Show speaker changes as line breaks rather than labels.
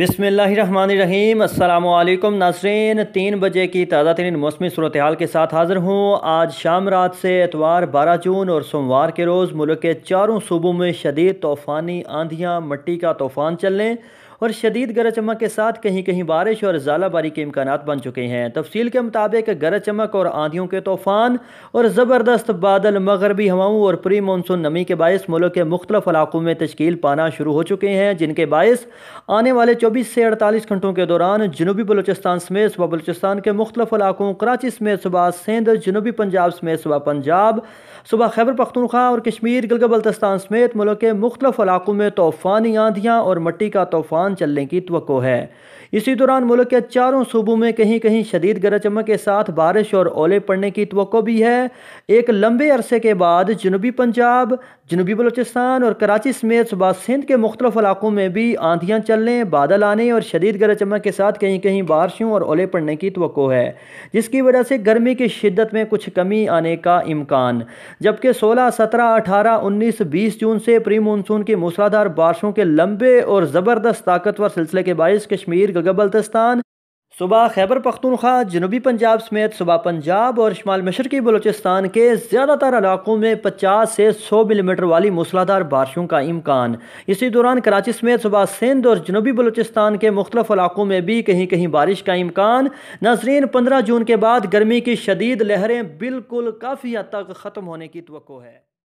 बिसमीम अल्लाम नासरीन तीन बजे की ताज़ा तरीन मौसमी सूरत हाल के साथ हाज़िर हूँ आज शाम रात से एतवार बारह जून और सोमवार के रोज़ मुल्क के चारों सूबों में शदीद तूफ़ानी आंधियाँ मट्टी का तूफ़ान चलने और शदीद गरज चमक के साथ कहीं कहीं बारिश और झालाबारी के इम्कान बन चुके हैं तफसील के मुताबिक गरज चमक और आंधियों के तूफ़ान और ज़बरदस्त बादल मगरबी हवाओं और प्री मानसून नमी के बायस मुल्क के मुख्तफ इलाकों में तश्कील पाना शुरू हो चुके हैं जिनके बायस आने वाले चौबीस से अड़तालीस घंटों के दौरान जनूबी बलोचिस्तान समेत सुबह बलोचिस्तान के मुख्तफ इलाकों कराची समेत सुबह सिंध जनूबी पंजाब समेत सुबह पंजाब सुबह खैबर पख्तूनख्वा और कश्मीर गलग बल्तस्तान समेत मुल्क के मुख्तफ इलाकों में तूफ़ानी आंधियाँ और मट्टी का तूफ़ान चलने की तो है इसी दौरान मुल्क के चारों सूबों में कहीं कहीं शदीद गरज चमक के साथ बारिश और ओले पड़ने की तो भी है एक लंबे अरसे के बाद जनूबी पंजाब जनूबी बलोचिस्तान और कराची समेत सुबह सिंध के मुख्तलिफ इलाकों में भी आंधियाँ चलने बादल आने और शदीद गरज चमक के साथ कहीं कहीं बारिशों और ओले पड़ने की तो है जिसकी वजह से गर्मी की शिद्दत में कुछ कमी आने का इम्कान जबकि 16, 17, 18, 19, 20 जून से प्री मानसून की मूसलाधार बारिशों के लंबे और ज़बरदस्त ताकतवर सिलसिले के बायस कश्मीर गगबल्तस्तान सुबह खैबर पख्तूनख्वा जनूबी पंजाब समेत सुबह पंजाब और शमाल मशरकी बलोचिस्तान के ज़्यादातर इलाकों में 50 से 100 मिलीमीटर वाली मूसलाधार बारिशों का इम्कान इसी दौरान कराची समेत सुबह सिंध और जनूबी बलोचिस्तान के मुख्तफ इलाकों में भी कहीं कहीं बारिश का इम्कान नाजरीन पंद्रह जून के बाद गर्मी की शदीद लहरें बिल्कुल काफ़ी हद तक ख़त्म होने की तो है